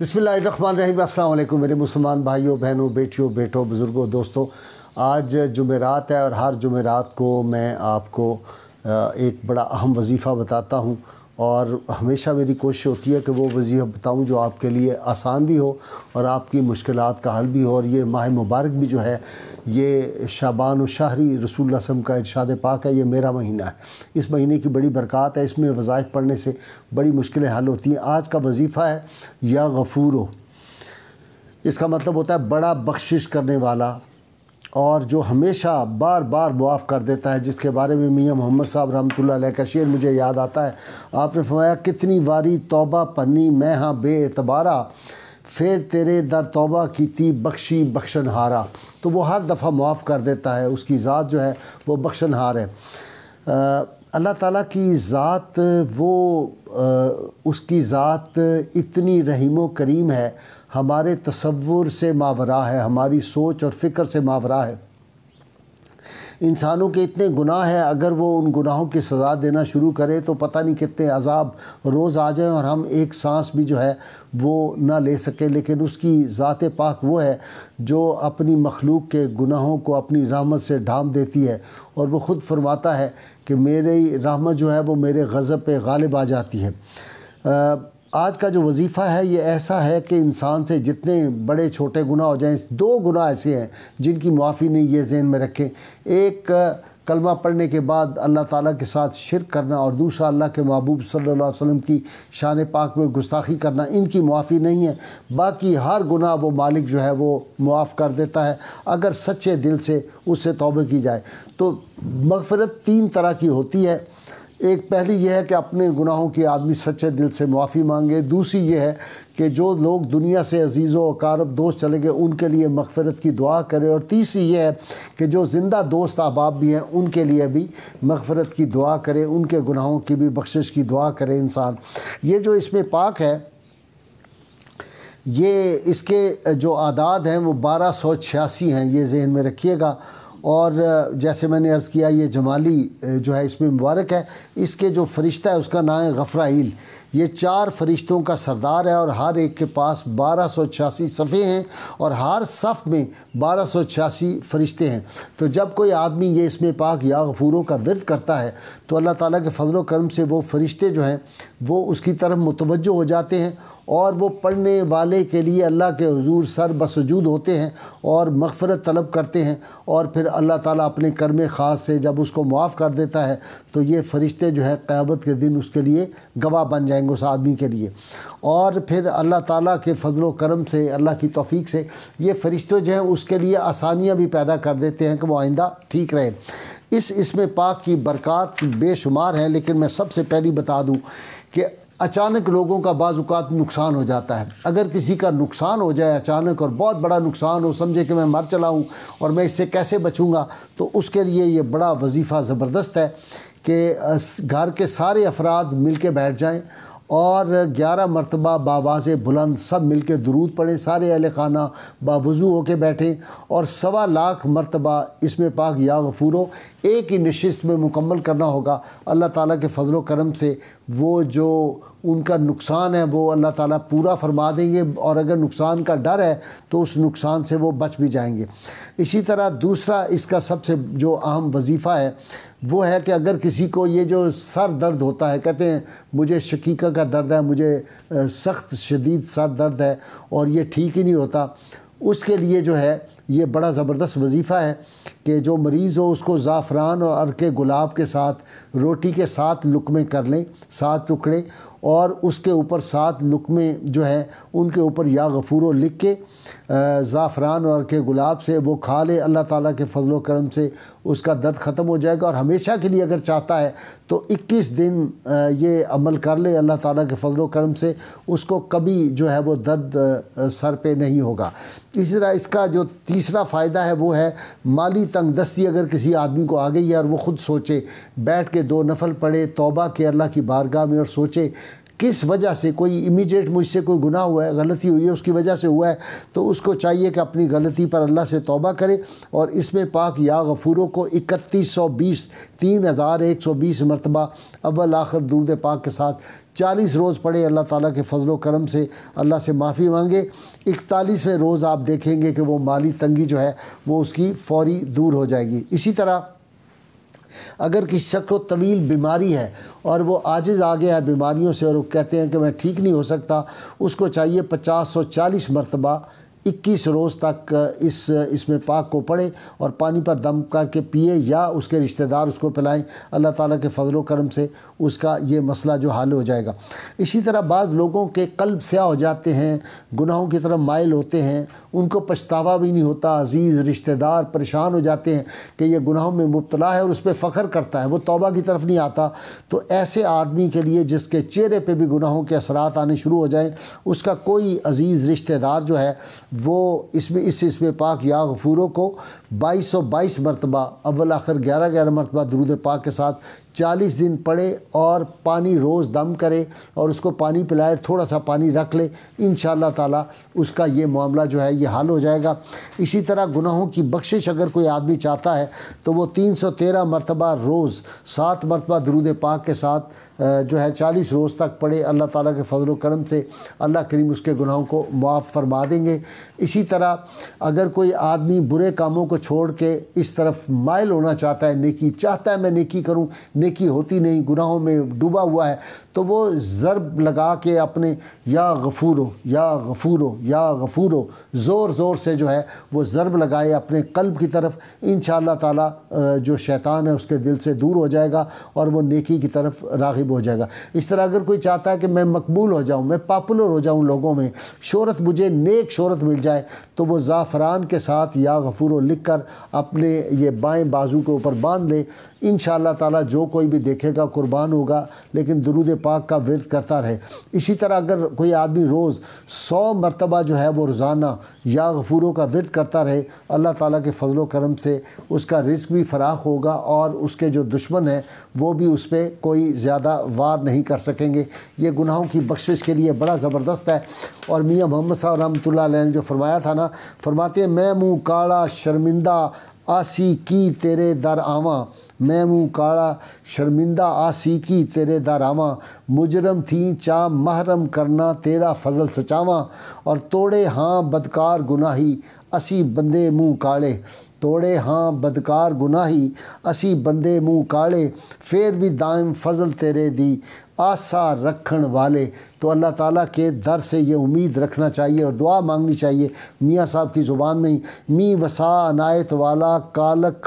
बसमिल असलम मेरे मुसलमान भाइयों बहनों बेटियों बेटों बुज़ुर्गों दोस्तों आज जुमेरात है और हर जुमेरात को मैं आपको एक बड़ा अहम वजीफ़ा बताता हूँ और हमेशा मेरी कोशिश होती है कि वो वजीह बताऊँ जो आपके लिए आसान भी हो और आपकी मुश्किल का हल भी हो और ये माह मुबारक भी जो है ये शाबान शाहरी रसूल रसम का इरशाद पाक है ये मेरा महीना है इस महीने की बड़ी बरक़ात है इसमें वज़ाइफ पढ़ने से बड़ी मुश्किलें हल होती हैं आज का वजीफ़ा है या गफूर हो इसका मतलब होता है बड़ा बख्शिश करने वाला और जो हमेशा बार बार मुआफ़ कर देता है जिसके बारे में मियाँ मोहम्मद साहब रहमत का शेर मुझे याद आता है आपने फरमाया कितनी वारी तोबा पन्नी मैं हाँ बेतबारा फिर तेरे दर तोबा की थी बख्शी बख्शन हारा तो वो हर दफ़ा मुआफ़ कर देता है उसकी ज़ात जो है वो बख्शन हार है अल्लाह ताली की ज़ात वो आ, उसकी ज़ात इतनी रहीम करीम है हमारे तस्वुर से मावरा है हमारी सोच और फ़िक्र से मावरा है इंसानों के इतने गुनाह हैं अगर वो उन गुनाहों की सज़ा देना शुरू करे तो पता नहीं कितने अजाब रोज़ आ जाएं और हम एक सांस भी जो है वो ना ले सकें लेकिन उसकी ज़ात पाक वो है जो अपनी मखलूक के गुनाहों को अपनी रहमत से ढाम देती है और वो ख़ुद फरमाता है कि मेरी रहमत जो है वो मेरे गज़ब पे गालिब आ जाती है आ, आज का जो वजीफ़ा है ये ऐसा है कि इंसान से जितने बड़े छोटे गुना हो जाएं दो गुनाह ऐसे हैं जिनकी मुआफ़ी नहीं ये जहन में रखें एक कलमा पढ़ने के बाद अल्लाह ताला के साथ शिरक करना और दूसरा अल्लाह के महबूब सल्लल्लाहु अलैहि वसल्लम की शान पाक में गुस्ताखी करना इनकी मुआफ़ी नहीं है बाकी हर गुनाह वो मालिक जो है वो मुआफ़ कर देता है अगर सच्चे दिल से उससे तोबे की जाए तो मगफरत तीन तरह की होती है एक पहली यह है कि अपने गुनाहों की आदमी सच्चे दिल से माफ़ी मांगे दूसरी यह है कि जो लोग दुनिया से अजीज़ों अकारब दोस्त चले गए उनके लिए मगफरत की दुआ करें और तीसरी यह है कि जो ज़िंदा दोस्त अहबाब भी हैं उनके लिए भी मगफरत की दुआ करें उनके गुनाहों की भी बख्शिश की दुआ करें इंसान ये जो इसमें पाक है ये इसके जो आदाद हैं वो बारह सौ छियासी हैं ये जहन में रखिएगा और जैसे मैंने अर्ज़ किया ये जमाली जो है इसमें मुबारक है इसके जो फरिश्ता है उसका नाम है गफ़राइल ये चार फरिश्तों का सरदार है और हर एक के पास बारह सौ छियासी सफ़े हैं और हर सफ़ में बारह सौ छियासी फरिश्ते हैं तो जब कोई आदमी ये इसमें पाक या गफूरों का विरद करता है तो अल्लाह ताला के फजल करम से वो फरिश्ते जो हैं वो उसकी तरफ मुतवजो हो जाते हैं और वो पढ़ने वाले के लिए अल्लाह के हजूर सर बसजूद होते हैं और मगफरत तलब करते हैं और फिर अल्लाह ताला अपने कर्म ख़ास से जब उसको मुआफ़ कर देता है तो ये फ़रिश्ते जो है क़्यामत के दिन उसके लिए गवाह बन जाएंगे उस आदमी के लिए और फिर अल्लाह ताला के फ़जल करम से अल्लाह की तोफ़ी से ये फ़रिश्ते जो हैं उसके लिए आसानियाँ भी पैदा कर देते हैं कि वो आइंदा ठीक रहे इस इसमें पाक की बरक़ात बेशुमार हैं लेकिन मैं सबसे पहली बता दूँ कि अचानक लोगों का बाजुकात नुकसान हो जाता है अगर किसी का नुकसान हो जाए अचानक और बहुत बड़ा नुकसान हो समझे कि मैं मर चला हूँ और मैं इससे कैसे बचूँगा तो उसके लिए ये बड़ा वजीफ़ा ज़बरदस्त है कि घर के सारे अफराद मिल के बैठ जाएँ और ग्यारह मरतबा बाबाज बुलंद सब मिल के दरूद पढ़ें सारे अहल खाना बावजू होके बैठें और सवा लाख मरतबा इसमें पाक या गफूरों एक ही नशस्त में मुकम्मल करना होगा अल्लाह ताला के फजल करम से वो जो उनका नुकसान है वो अल्लाह ताला पूरा फरमा देंगे और अगर नुकसान का डर है तो उस नुकसान से वो बच भी जाएंगे इसी तरह दूसरा इसका सबसे जो अहम वजीफ़ा है वो है कि अगर किसी को ये जो सर दर्द होता है कहते हैं मुझे शकीका का दर्द है मुझे सख्त शदीद सर दर्द है और ये ठीक ही नहीं होता उसके लिए जो है ये बड़ा ज़बरदस्त वजीफ़ा है कि जो मरीज़ हो उसको ज़ाफ़रान और अरके गुलाब के साथ रोटी के साथ लुकमे कर लें सात टुकड़े और उसके ऊपर सात लुकमे जो हैं उनके ऊपर या गफूर लिख के ज़ाफ़रान और के गुलाब से वो खा ले अल्लाह ताला के फजलो करम से उसका दर्द ख़त्म हो जाएगा और हमेशा के लिए अगर चाहता है तो 21 दिन ये अमल कर ले अल्लाह ताला के फजलो करम से उसको कभी जो है वो दर्द सर पे नहीं होगा इसी तरह इसका जो तीसरा फ़ायदा है वो है माली तंग दस्ती अगर किसी आदमी को आ गई है और वो ख़ुद सोचे बैठ के दो नफल पढ़े तोबा के अल्लाह की बारगाह में और सोचे किस वजह से कोई इमीडिएट मुझसे कोई गुनाह हुआ है गलती हुई है उसकी वजह से हुआ है तो उसको चाहिए कि अपनी गलती पर अल्लाह से तौबा करे और इसमें पाक या गफूरों को इकतीस सौ बीस तीन हज़ार एक सौ बीस मरतबा अव्वल आखिर दूरद पाक के साथ चालीस रोज़ पढ़े अल्लाह ताला के फजल करम से अल्लाह से माफ़ी मांगे इकतालीसवें रोज़ आप देखेंगे कि वो माली तंगी जो है वो उसकी फौरी दूर हो जाएगी इसी तरह अगर किसी शख्स को तवील बीमारी है और वो आजिज़ आ गया है बीमारियों से और वो कहते हैं कि मैं ठीक नहीं हो सकता उसको चाहिए पचास सौ चालीस मरतबा इक्कीस रोज़ तक इस इसमें पाक को पड़े और पानी पर दम करके पिए या उसके रिश्तेदार उसको पिलाएं अल्लाह ताला के फ़जल करम से उसका ये मसला जो हल हो जाएगा इसी तरह बाज़ लोगों के कल्ब स्या हो जाते हैं गुनाहों की तरफ मायल होते हैं उनको पछतावा भी नहीं होता अजीज़ रिश्तेदार परेशान हो जाते हैं कि यह गुनाहों में मुबतला है और उस पर फ़ख्र करता है वो तोबा की तरफ नहीं आता तो ऐसे आदमी के लिए जिसके चेहरे पर भी गुनाहों के असरात आने शुरू हो जाएँ उसका कोई अजीज़ रिश्तेदार जो है वो इसमें इस इसमें पाक या गफूरों को बाईस सौ बाईस मरतबा अव्वल आखिर ग्यारह ग्यारह मरतबा दरूद पाक के साथ चालीस दिन पड़े और पानी रोज़ दम करे और उसको पानी पिलाए थोड़ा सा पानी रख ले इन ताला उसका ये मामला जो है ये हल हो जाएगा इसी तरह गुनाहों की बख्शिश अगर कोई आदमी चाहता है तो वो तीन सौ तेरह मरतबा रोज़ सात मरतबा दरूद पाक के साथ जो है चालीस रोज़ तक पढ़े अल्लाह ताला के फजल करम से अल्लाह करीम उसके गुनाहों को मुआफ़ फरमा देंगे इसी तरह अगर कोई आदमी बुरे कामों को छोड़ के इस तरफ माइल होना चाहता है नेकी चाहता है मैं नेकी करूं नेकी होती नहीं गुनाहों में डूबा हुआ है तो वो ज़रब लगा के अपने या गफूर या गफूर या गफूर ज़ोर ज़ोर से जो है वो ज़रब लगाए अपने कल्ब की तरफ इन शाह तैतान शैतान है उसके दिल से दूर हो जाएगा और वह नेकी की तरफ रागब करीब हो जाएगा इस तरह अगर कोई चाहता है कि मैं मकबूल हो जाऊँ मैं पॉपुलर हो जाऊँ लोगों में शहरत मुझे नेक शहरत मिल जाए तो वो ज़ाफ़रान के साथ या गफूर लिख कर अपने ये बाएँ बाजू के ऊपर बांध ले इन ताला जो कोई भी देखेगा कुर्बान होगा लेकिन दरूद पाक का विरत करता रहे इसी तरह अगर कोई आदमी रोज़ सौ मरतबा जो है वो रोज़ाना या गफूरों का विरत करता रहे अल्लाह ताला के फजल करम से उसका रिस्क भी फराख होगा और उसके जो दुश्मन हैं वो भी उस पर कोई ज़्यादा वार नहीं कर सकेंगे ये गुनाहों की बख्शिश के लिए बड़ा ज़बरदस्त है और मियाँ मोहम्मद साहब रहमत ने जो फरमाया था ना फरमाते मैं मुँह काड़ा शर्मिंदा आसी की तेरे दर आवा मैं मुँह काला शर्मिंदा की तेरे दर आवा मुजरम थी चा महरम करना तेरा फजल सचावा और तोड़े हाँ बदकार गुनाही असी बंदे मुँह काले तोड़े हाँ बदकार गुनाही असी बंदे मुँह काले फिर भी दायम फजल तेरे दी आसा रखन वाले तो अल्लाह ताला के दर से ये उम्मीद रखना चाहिए और दुआ मांगनी चाहिए मियाँ साहब की ज़ुबान में ही मी वसा अनायत वाला कालक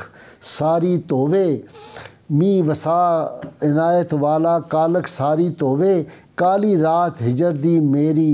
सारी तोवे मी वसा इनायत वाला कालक सारी तोवे काली रात हिजर दी मेरी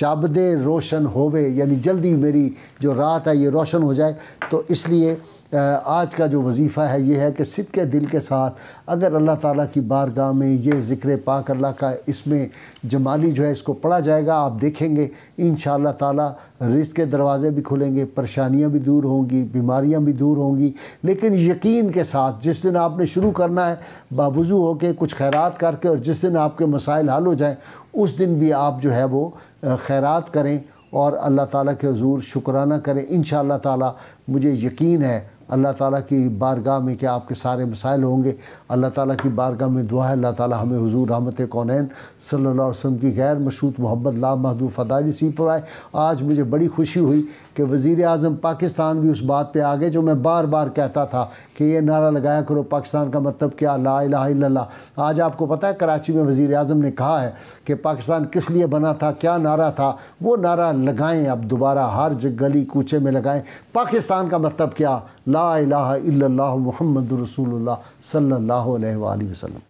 चाबदे रोशन होवे यानी जल्दी मेरी जो रात है ये रोशन हो जाए तो इसलिए आज का जो वजीफ़ा है ये है कि सिद के दिल के साथ अगर अल्लाह ताला की बारगाह में ये ज़िक्र पाक अल्लाह का इसमें जमाली जो है इसको पढ़ा जाएगा आप देखेंगे इन ताला रिस्क के दरवाज़े भी खुलेंगे परेशानियाँ भी दूर होंगी बीमारियाँ भी दूर होंगी लेकिन यकीन के साथ जिस दिन आपने शुरू करना है बावजू होकर कुछ खैरत करके और जिस दिन आपके मसाइल हल हो जाएँ उस दिन भी आप जो है वो खैरत करें और अल्लाह ताला के हजूर शुक्राना करें इन ताला मुझे यकीन है अल्लाह ताला की बारगाह में क्या आपके सारे मसाइल होंगे अल्लाह ताला की बारगाह में दुआ है अल्लाह ताला हमें हुजूर रहमत कौनैन सल्लल्लाहु अलैहि वसल्लम की गैर मशहूत मोहब्बत ला महदूद फ़दारी सी पर आए आज मुझे बड़ी खुशी हुई कि वज़ी अजम पाकिस्तान भी उस बात पर आ गए जो मैं बार बार कहता था कि ये नारा लगाया करो पाकिस्तान का मतलब क्या ला इला आज आपको पता है कराची में वज़ी अजम ने कहा है कि पाकिस्तान किस लिए बना था क्या नारा था वो नारा लगाएँ अब दोबारा हर जगह गली कूचे में लगाएँ पाकिस्तान का मतलब क्या ला ला मोहम्मद रसूल सल्ला वसलम